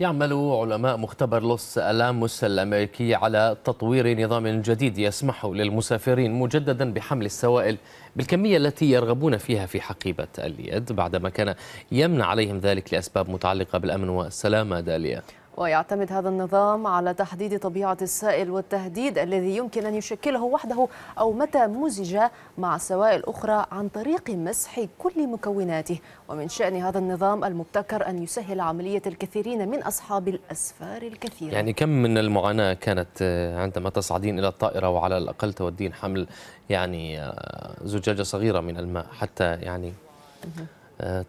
يعمل علماء مختبر لوس ألاموس الأمريكي على تطوير نظام جديد يسمح للمسافرين مجددا بحمل السوائل بالكمية التي يرغبون فيها في حقيبة اليد بعدما كان يمنع عليهم ذلك لأسباب متعلقة بالأمن والسلامة داليا ويعتمد هذا النظام على تحديد طبيعة السائل والتهديد الذي يمكن أن يشكله وحده أو متى مزج مع سوائل أخرى عن طريق مسح كل مكوناته ومن شأن هذا النظام المبتكر أن يسهل عملية الكثيرين من أصحاب الأسفار الكثيرة يعني كم من المعاناة كانت آه، عندما تصعدين إلى الطائرة وعلى الأقل تودين حمل يعني آه، زجاجة صغيرة من الماء حتى يعني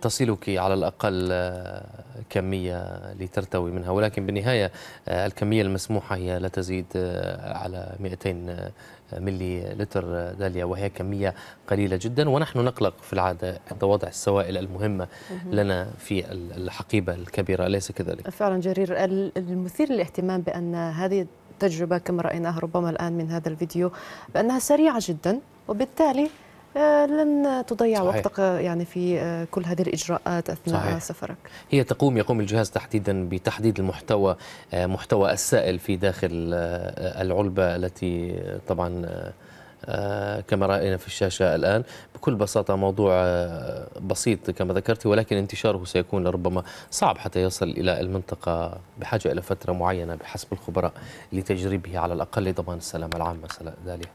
تصلك على الأقل آه، كمية لترتوي منها ولكن بالنهاية آه، الكمية المسموحة هي لا تزيد آه، على 200 ملي لتر داليا وهي كمية قليلة جدا ونحن نقلق في العادة عند وضع السوائل المهمة لنا في الحقيبة الكبيرة أليس كذلك؟ فعلا جرير المثير للاهتمام بأن هذه التجربة كما رأيناها ربما الآن من هذا الفيديو بأنها سريعة جدا وبالتالي آه، لن تضيع صحيح. وقتك آه، يعني في آه، كل هذه الاجراءات اثناء صحيح. سفرك هي تقوم يقوم الجهاز تحديدا بتحديد المحتوى محتوى السائل في داخل العلبه التي طبعا كما رأينا في الشاشة الآن بكل بساطة موضوع بسيط كما ذكرت ولكن انتشاره سيكون ربما صعب حتى يصل إلى المنطقة بحاجة إلى فترة معينة بحسب الخبراء لتجربه على الأقل لضمان السلامة العامة داليا